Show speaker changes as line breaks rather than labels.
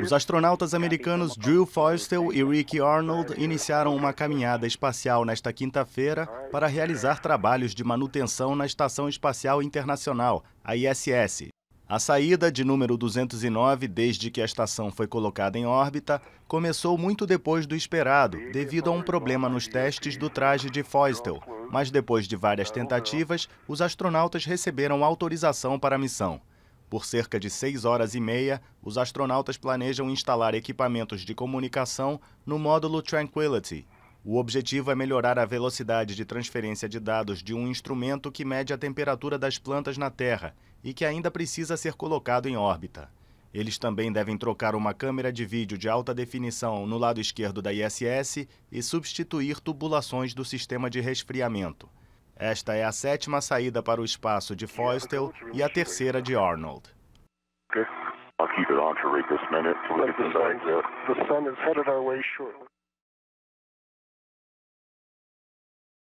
Os astronautas americanos Drew Feustel e Rick Arnold iniciaram uma caminhada espacial nesta quinta-feira para realizar trabalhos de manutenção na Estação Espacial Internacional, a ISS. A saída de número 209, desde que a estação foi colocada em órbita, começou muito depois do esperado, devido a um problema nos testes do traje de Feustel. Mas depois de várias tentativas, os astronautas receberam autorização para a missão. Por cerca de seis horas e meia, os astronautas planejam instalar equipamentos de comunicação no módulo Tranquility. O objetivo é melhorar a velocidade de transferência de dados de um instrumento que mede a temperatura das plantas na Terra e que ainda precisa ser colocado em órbita. Eles também devem trocar uma câmera de vídeo de alta definição no lado esquerdo da ISS e substituir tubulações do sistema de resfriamento. Esta é a sétima saída para o espaço de Foistel e a terceira de Arnold. Okay. I'll keep it on for right this minute. The sun is headed our way shortly.